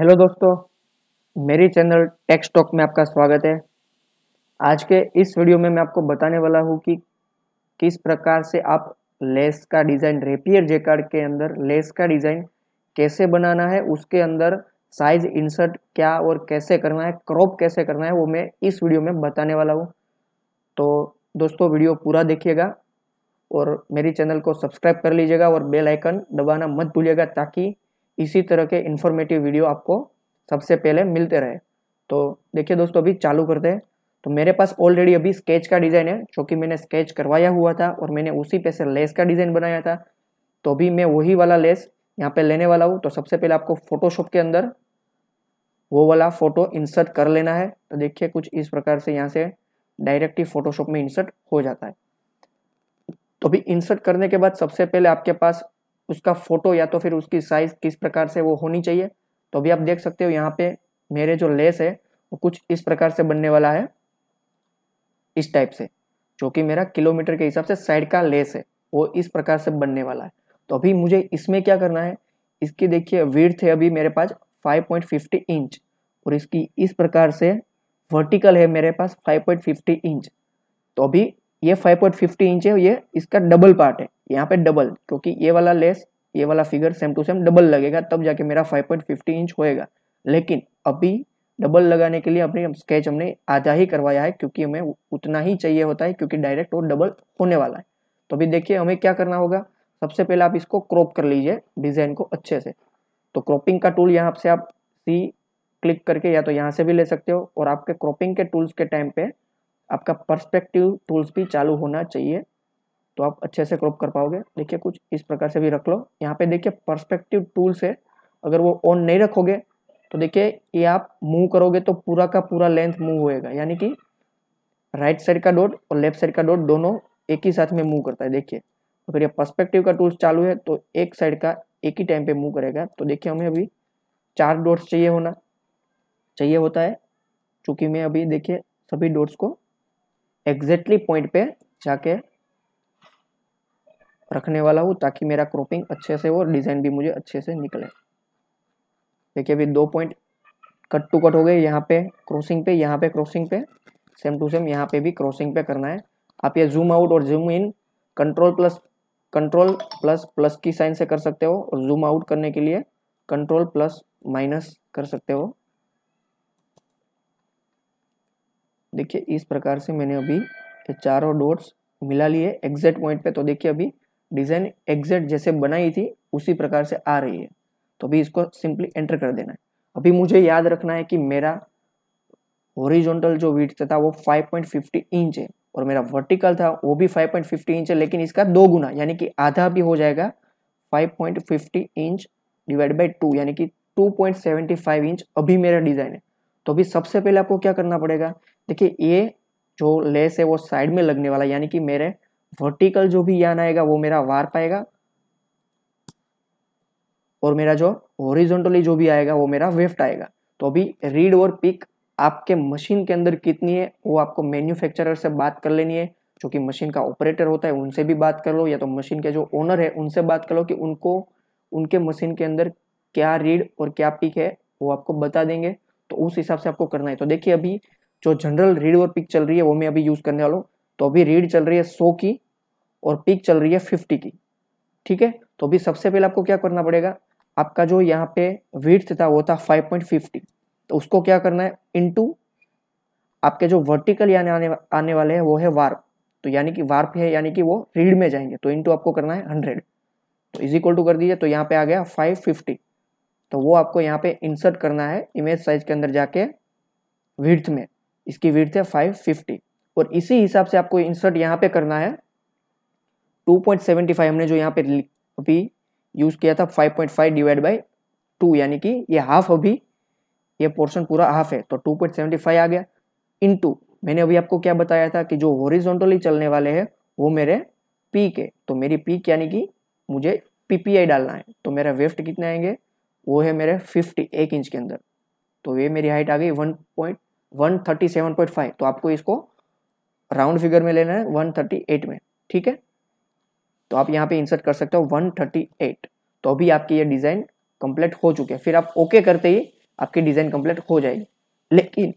hello दोस्तों मेरी channel takes talk में आपका स्वागत है आज के इस वीडियो में मैं आपको बताने वाला हूँ कि किस प्रकार से आप लेस का डिज़ाइन रेपियर जेकार्ड के अंदर लेस का डिज़ाइन कैसे बनाना है उसके अंदर साइज इंसर्ट क्या और कैसे करना है क्रॉप कैसे करना है वो मैं इस वीडियो में बताने वाला हूँ तो दोस्तों वीडियो पूरा देखिएगा और मेरी चैनल को सब्सक्राइब कर लीजिएगा और बेल आइकन दबाना मत भूलिएगा ताकि इसी तरह के इन्फॉर्मेटिव वीडियो आपको सबसे पहले मिलते रहे तो देखिए दोस्तों अभी चालू करते हैं तो मेरे पास ऑलरेडी अभी स्केच का डिज़ाइन है जो कि मैंने स्केच करवाया हुआ था और मैंने उसी पे से लेस का डिज़ाइन बनाया था तो अभी मैं वही वाला लेस यहाँ पे लेने वाला हूँ तो सबसे पहले आपको फोटोशॉप के अंदर वो वाला फ़ोटो इंसर्ट कर लेना है तो देखिए कुछ इस प्रकार से यहाँ से डायरेक्ट ही फोटोशॉप में इंसर्ट हो जाता है तो अभी इंसर्ट करने के बाद सबसे पहले आपके पास उसका फोटो या तो फिर उसकी साइज किस प्रकार से वो होनी चाहिए तो अभी आप देख सकते हो यहाँ पे मेरे जो लेस है वो कुछ इस प्रकार से बनने वाला है इस टाइप से जो कि मेरा किलोमीटर के हिसाब से साइड का लेस है वो इस प्रकार से बनने वाला है तो अभी मुझे इसमें क्या करना है इसकी देखिए वीर्थ है अभी मेरे पास 5.50 इंच और इसकी इस प्रकार से वर्टिकल है मेरे पास 5.50 इंच तो अभी ये 5.50 इंच है ये इसका डबल पार्ट है यहाँ पे डबल क्योंकि ये वाला लेस ये वाला figure same to same double लगेगा तब जाके मेरा 5.50 इंच होएगा लेकिन अभी डबल लगाने के लिए अपने स्केच हमने आधा ही करवाया है क्योंकि हमें उतना ही चाहिए होता है क्योंकि डायरेक्ट वो डबल होने वाला है तो अभी देखिए हमें क्या करना होगा सबसे पहले आप इसको क्रॉप कर लीजिए डिज़ाइन को अच्छे से तो क्रॉपिंग का टूल यहाँ से आप सी क्लिक करके या तो यहाँ से भी ले सकते हो और आपके क्रॉपिंग के टूल्स के टाइम पे आपका पर्सपेक्टिव टूल्स भी चालू होना चाहिए तो आप अच्छे से क्रॉप कर पाओगे देखिए कुछ इस प्रकार से भी रख लो यहाँ पे देखिए पर्सपेक्टिव टूल्स है अगर वो ऑन नहीं रखोगे तो देखिए ये आप मूव करोगे तो पूरा का पूरा लेंथ मूव होएगा यानी कि राइट साइड का डॉट और लेफ्ट साइड का डॉट दोनों एक ही साथ में मूव करता है देखिए अगर ये पर्सपेक्टिव का टूल्स चालू है तो एक साइड का एक ही टाइम पे मूव करेगा तो देखिए हमें अभी चार डॉट्स चाहिए होना चाहिए होता है चूँकि मैं अभी देखिए सभी डॉट्स को एग्जैक्टली पॉइंट पे जाके रखने वाला हूँ ताकि मेरा क्रॉपिंग अच्छे से हो और डिज़ाइन भी मुझे अच्छे से निकले देखिए अभी दो पॉइंट कट टू कट हो गए यहाँ पे क्रॉसिंग पे यहाँ पे क्रॉसिंग पे सेम टू सेम यहाँ पे भी क्रॉसिंग पे करना है आप ये जूम आउट और zoom in control plus control plus plus की साइन से कर सकते हो और जूम आउट करने के लिए कंट्रोल प्लस माइनस कर सकते हो देखिए इस प्रकार से मैंने अभी चारों डॉट्स मिला लिए एग्जैक्ट पॉइंट पे तो देखिए अभी डिज़ाइन एग्जैक्ट जैसे बनाई थी उसी प्रकार से आ रही है तो अभी इसको सिंपली एंटर कर देना है अभी मुझे याद रखना है कि मेरा ओरिजोनटल जो वीट था वो 5.50 इंच है और मेरा वर्टिकल था वो भी 5.50 इंच है लेकिन इसका दो गुना यानी कि आधा भी हो जाएगा 5.50 इंच डिवाइड बाई टू यानी कि 2.75 इंच अभी मेरा डिज़ाइन है तो अभी सबसे पहले आपको क्या करना पड़ेगा देखिए ये जो लेस है वो साइड में लगने वाला यानी कि मेरे वर्टिकल जो भी यान आएगा वो मेरा वार पाएगा और मेरा जो ओरिजेंटली जो भी आएगा वो मेरा वेफ्ट आएगा तो अभी रीड और पिक आपके मशीन के अंदर कितनी है वो आपको मैन्युफैक्चरर से बात कर लेनी है जो कि मशीन का ऑपरेटर होता है उनसे भी बात कर लो या तो मशीन के जो ओनर है उनसे बात कर लो कि उनको उनके मशीन के अंदर क्या रीड और क्या पिक है वो आपको बता देंगे तो उस हिसाब से आपको करना है तो देखिए अभी जो जनरल रीड और पिक चल रही है वो मैं अभी यूज़ करने वाला हूँ तो अभी रीड चल रही है सौ की और पिक चल रही है फिफ्टी की ठीक है तो अभी सबसे पहले आपको क्या करना पड़ेगा आपका जो यहाँ पे वीट था वो था फिफ्टी तो उसको क्या करना है इनटू आपके जो वर्टिकल यानी आने आने वाले हैं वो है वार्प तो यानी कि वार्प है यानी कि वो रीड में जाएंगे तो इनटू आपको करना है हंड्रेड तो इज इक्वल टू कर दीजिए तो यहाँ पे आ गया फाइव फिफ्टी तो वो आपको यहाँ पे इंसर्ट करना है इमेज साइज के अंदर जाके विर्थ में इसकी विर्थ है 550 और इसी हिसाब से आपको इंसर्ट यहाँ पे करना है 2.75 हमने जो यहाँ पे अभी यूज़ किया था 5.5 डिवाइड बाई टू यानी कि ये हाफ अभी ये पोर्शन पूरा हाफ है तो 2.75 आ गया टू मैंने अभी आपको क्या बताया था कि जो हॉरिजॉन्टली चलने वाले हैं वो मेरे पीक है तो मेरी पीक यानी कि मुझे पीपीआई डालना है तो मेरा वेफ्ट कितने आएंगे वो है मेरे फिफ्टी एक इंच के अंदर तो ये मेरी हाइट आ गई one point one thirty seven point five तो आपको इसको राउंड फिगर में लेना है वन थर्टी एट में ठीक है तो आप यहाँ पे इंसर्ट कर सकते हो वन थर्टी एट तो अभी आपकी ये डिज़ाइन कंप्लीट हो चुके हैं फिर आप ओके करते ही आपकी डिज़ाइन कंप्लीट हो जाएगी लेकिन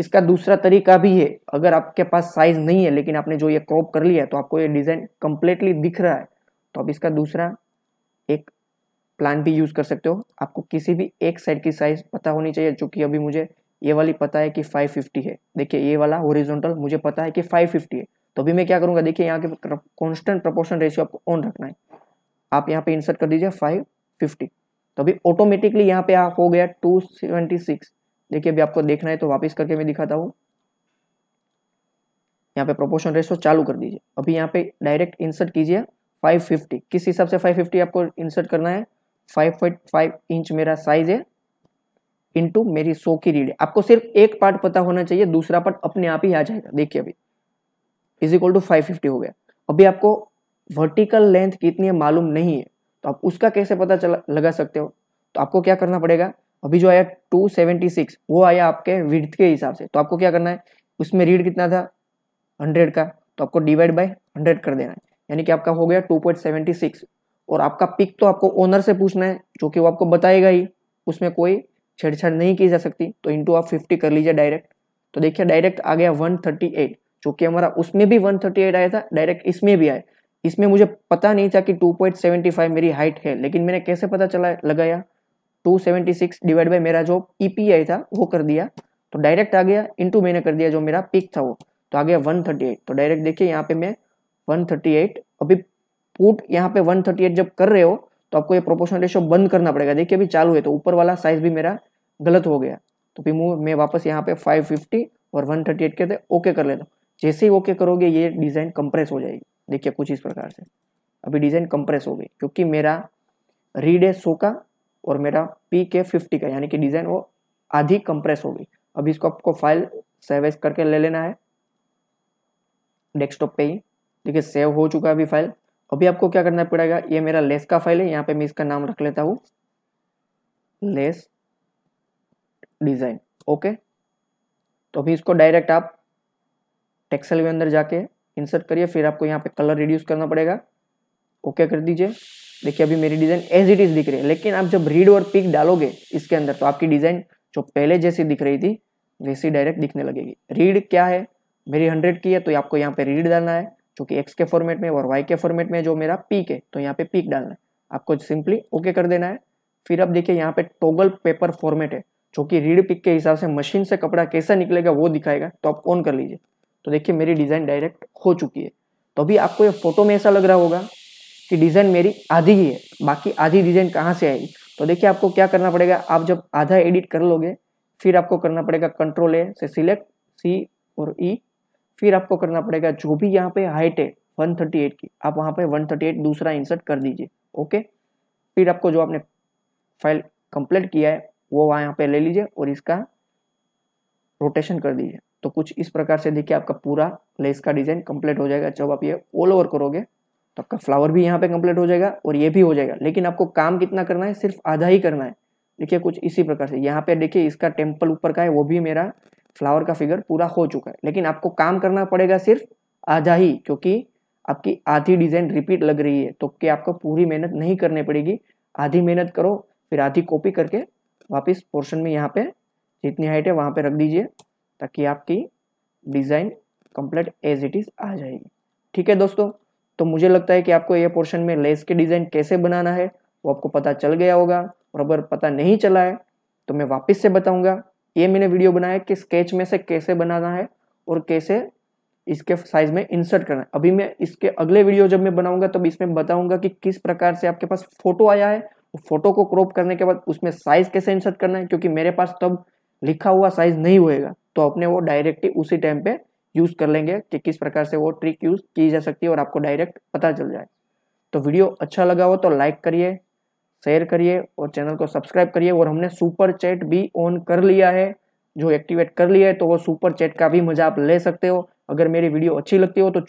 इसका दूसरा तरीका भी है अगर आपके पास साइज नहीं है लेकिन आपने जो ये क्रॉप कर लिया है तो आपको ये डिज़ाइन कम्प्लीटली दिख रहा है तो अब इसका दूसरा एक प्लान भी यूज़ कर सकते हो आपको किसी भी एक साइड की साइज़ पता होनी चाहिए जो कि अभी मुझे ये वाली पता है कि 550 है देखिए ये वाला ओरिजोनटल मुझे पता है कि 550 है तो अभी मैं क्या करूँगा देखिए यहाँ के कॉन्स्टेंट प्रपोर्शन रेशियो आपको ऑन रखना है आप यहाँ पे इंसर्ट कर दीजिए फाइव तो अभी ऑटोमेटिकली यहाँ पे हो गया टू देखिए अभी आपको देखना है तो वापस करके मैं दिखाता हूँ यहाँ पे प्रोपोर्शन रेशो चालू कर दीजिए अभी यहाँ पे डायरेक्ट इंसर्ट कीजिए 550 किस हिसाब से 550 आपको इंसर्ट करना है फाइव पॉइंट फाइव इंच मेरा साइज है इनटू मेरी सो की रीड आपको सिर्फ एक पार्ट पता होना चाहिए दूसरा पार्ट अपने आप ही आ जाएगा देखिए अभी is equal to five fifty हो गया अभी आपको वर्टिकल लेंथ कितनी है मालूम नहीं है तो आप उसका कैसे पता चला लगा सकते हो तो आपको क्या करना पड़ेगा अभी जो आया 276 वो आया आपके विड्थ के हिसाब से तो आपको क्या करना है उसमें रीड कितना था 100 का तो आपको डिवाइड बाय 100 कर देना है यानी कि आपका हो गया 2.76 और आपका पिक तो आपको ओनर से पूछना है जो कि वो आपको बताएगा ही उसमें कोई छेड़छाड़ नहीं की जा सकती तो इंटू आप फिफ्टी कर लीजिए डायरेक्ट तो देखिए डायरेक्ट आ गया वन थर्टी एट जो कि हमारा उसमें भी वन थर्टी एट आया था डायरेक्ट इसमें भी आया इसमें मुझे पता नहीं था कि टू पॉइंट सेवेंटी फाइव मेरी हाइट है लेकिन मैंने कैसे पता चला लगाया two seventy six divide by मेरा जो ई पी आई था वो कर दिया तो डायरेक्ट आ गया इंटू मैंने कर दिया जो मेरा पिक था वो तो आ गया वन थर्टी एट तो डायरेक्ट देखिए यहाँ पे मैं वन थर्टी एट अभी पुट यहाँ पे 138 जब कर रहे हो तो आपको ये प्रोपोर्शनल रेशो बंद करना पड़ेगा देखिए अभी चालू है तो ऊपर वाला साइज भी मेरा गलत हो गया तो फिर मैं वापस यहाँ पे 550 और 138 करते ओके कर लेता हूँ जैसे ही ओके करोगे ये डिज़ाइन कंप्रेस हो जाएगी देखिए कुछ इस प्रकार से अभी डिज़ाइन कंप्रेस हो गई क्योंकि मेरा रीड है सो का और मेरा पी के फिफ्टी का यानी कि डिज़ाइन वो आधी कंप्रेस हो गई अभी इसको आपको फाइल सेवेज करके ले लेना है डेस्कटॉप पे ही देखिए सेव हो चुका है अभी फाइल अभी आपको क्या करना पड़ेगा ये मेरा लेस का फाइल है यहाँ पे मैं इसका नाम रख लेता हूँ लेस डिज़ाइन ओके तो अभी इसको डायरेक्ट आप टेक्सल के अंदर जाके इंसर्ट करिए फिर आपको यहाँ पे कलर रिड्यूस करना पड़ेगा ओके कर दीजिए देखिए अभी मेरी डिज़ाइन एज इट इज़ दिख रही है लेकिन आप जब रीड और पिक डालोगे इसके अंदर तो आपकी डिज़ाइन जो पहले जैसी दिख रही थी वैसी डायरेक्ट दिखने लगेगी रीड क्या है मेरी हंड्रेड की है तो आपको यहाँ पे रीड डालना है कि एक्स के फॉर्मेट में और वाई के फॉर्मेट में जो मेरा पीक है तो यहाँ पे पीक डालना है आपको सिंपली ओके कर देना है फिर आप देखिए यहाँ पे टोगल पेपर फॉर्मेट है जो कि रीड पिक के हिसाब से मशीन से कपड़ा कैसा निकलेगा वो दिखाएगा तो आप ऑन कर लीजिए तो देखिए मेरी डिज़ाइन डायरेक्ट हो चुकी है तो अभी आपको ये फोटो में ऐसा लग रहा होगा कि डिज़ाइन मेरी आधी ही है बाकी आधी डिज़ाइन कहाँ से आएगी तो देखिए आपको क्या करना पड़ेगा आप जब आधा एडिट कर लोगे फिर आपको करना पड़ेगा कंट्रोल ए से सिलेक्ट सी और ई e, फिर आपको करना पड़ेगा जो भी यहाँ पे हाइट है 138 की आप वहाँ पे 138 दूसरा इंसर्ट कर दीजिए ओके फिर आपको जो आपने फाइल कंप्लीट किया है वो वहाँ यहाँ पे ले लीजिए और इसका रोटेशन कर दीजिए तो कुछ इस प्रकार से देखिए आपका पूरा लेस का डिज़ाइन कंप्लीट हो जाएगा जब आप ये ऑल ओवर करोगे तो आपका फ्लावर भी यहाँ पे कंप्लीट हो जाएगा और ये भी हो जाएगा लेकिन आपको काम कितना करना है सिर्फ आधा ही करना है देखिए कुछ इसी प्रकार से यहाँ पे देखिए इसका टेम्पल ऊपर का है वो भी मेरा फ्लावर का फिगर पूरा हो चुका है लेकिन आपको काम करना पड़ेगा सिर्फ आधा ही क्योंकि आपकी आधी डिज़ाइन रिपीट लग रही है तो कि आपको पूरी मेहनत नहीं करनी पड़ेगी आधी मेहनत करो फिर आधी कॉपी करके वापस पोर्शन में यहाँ पे जितनी हाइट है वहाँ पे रख दीजिए ताकि आपकी design complete as it is आ जाएगी ठीक है दोस्तों तो मुझे लगता है कि आपको ये पोर्शन में लेस के डिज़ाइन कैसे बनाना है वो आपको पता चल गया होगा और अगर पता नहीं चला है तो मैं वापस से बताऊँगा ये मैंने वीडियो बनाया कि स्केच में से कैसे बनाना है और कैसे इसके साइज में इंसर्ट करना है अभी मैं इसके अगले वीडियो जब मैं बनाऊंगा तब इसमें बताऊंगा कि किस प्रकार से आपके पास फोटो आया है फोटो को क्रॉप करने के बाद उसमें साइज कैसे इंसर्ट करना है क्योंकि मेरे पास तब लिखा हुआ साइज नहीं होएगा तो अपने वो डायरेक्ट ही उसी टाइम पे यूज कर लेंगे कि किस प्रकार से वो ट्रिक यूज की जा सकती है और आपको डायरेक्ट पता चल जाए तो वीडियो अच्छा लगा हो तो लाइक करिए शेयर करिए और चैनल को सब्सक्राइब करिए और हमने सुपर चैट भी ऑन कर लिया है जो एक्टिवेट कर लिया है तो वो सुपर चैट का भी मजा आप ले सकते हो अगर मेरी वीडियो अच्छी लगती हो तो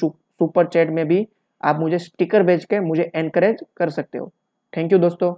सुपर चैट में भी आप मुझे स्टिकर भेज के मुझे एनकरेज कर सकते हो थैंक यू दोस्तों